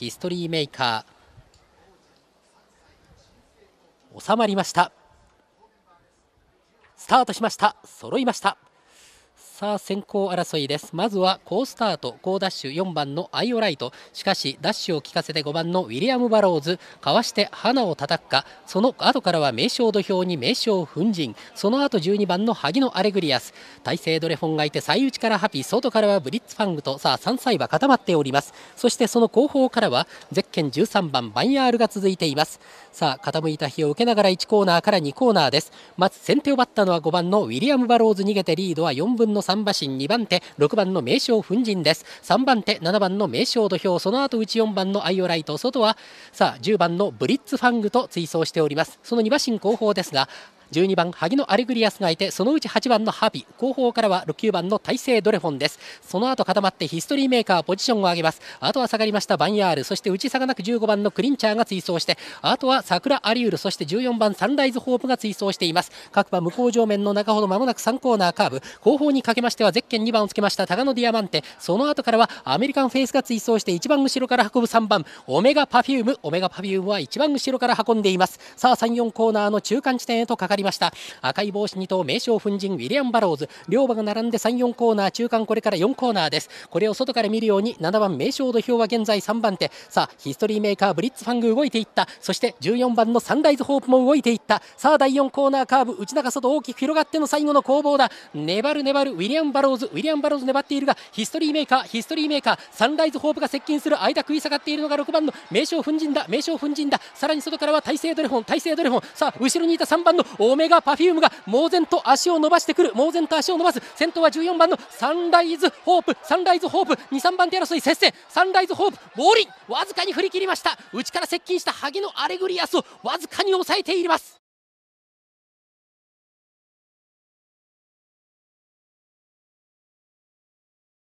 ヒストリーメーカー収まりましたスタートしました揃いましたさあ先行争いですまずは好スタート好ダッシュ4番のアイオライトしかしダッシュを利かせて5番のウィリアム・バローズかわして花を叩くかその後からは名将土俵に名将粉塵その後12番の萩野アレグリアス大勢ドレフォンがいて最内からハピ外からはブリッツファングとさあ3歳は固まっておりますそしてその後方からはゼッケン13番バンヤールが続いていますさあ傾いた日を受けながら1コーナーから2コーナーですまず先手を奪ったのは5番のウィリアム・バローズ逃げてリードは4分の3 3馬身2番手6番の名将粉塵です3番手7番の名将土俵その後内4番のアイオライト外はさあ10番のブリッツファングと追走しておりますその2馬身後方ですが12番萩野アレグリアスがいてそのうち8番のハビ後方からは6番の大勢ドレフォンですその後固まってヒストリーメーカーポジションを上げますあとは下がりましたバンヤールそして内差がなく15番のクリンチャーが追走してあとは桜アリウルそして14番サンライズホープが追走しています各馬向こう上面の中ほど間もなく3コーナーカーブ後方にかけましてはゼッケン2番をつけましたタガノディアマンテその後からはアメリカンフェイスが追走して一番後ろから運ぶ3番オメガパフュームオメガパフュームは一番後ろから運んでいますさあ34コーナーの中間地点へとかかりりました赤い帽子2頭名将粉塵ウィリアム・バローズ両馬が並んで3、4コーナー中間これから4コーナーですこれを外から見るように7番名将土俵は現在3番手さあヒストリーメーカーブリッツファング動いていったそして14番のサンライズホープも動いていったさあ第4コーナーカーブ内中外大きく広がっての最後の攻防だ粘る粘るウィリアム・バローズウィリアム・バローズ粘っているがヒストリーメーカーヒストリーメーカーサンライズホープが接近する間食い下がっているのが6番の名将粉塵だ名将粉塵ださらに外からは大勢ドレフォン大勢ドレフォンさあ後ろにいた3番の大オメガパフュームが猛然と足を伸ばしてくる猛然と足を伸ばす先頭は14番のサンライズホープサンライズホープ23番手争い接戦サンライズホープボーリンわずかに振り切りました内から接近した萩野アレグリアスをわずかに抑えています